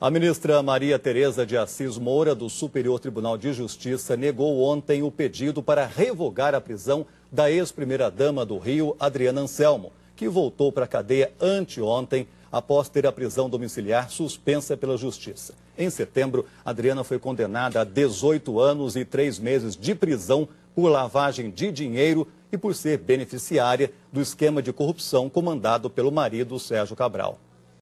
A ministra Maria Tereza de Assis Moura, do Superior Tribunal de Justiça, negou ontem o pedido para revogar a prisão da ex-primeira-dama do Rio, Adriana Anselmo, que voltou para a cadeia anteontem após ter a prisão domiciliar suspensa pela Justiça. Em setembro, Adriana foi condenada a 18 anos e 3 meses de prisão por lavagem de dinheiro e por ser beneficiária do esquema de corrupção comandado pelo marido Sérgio Cabral.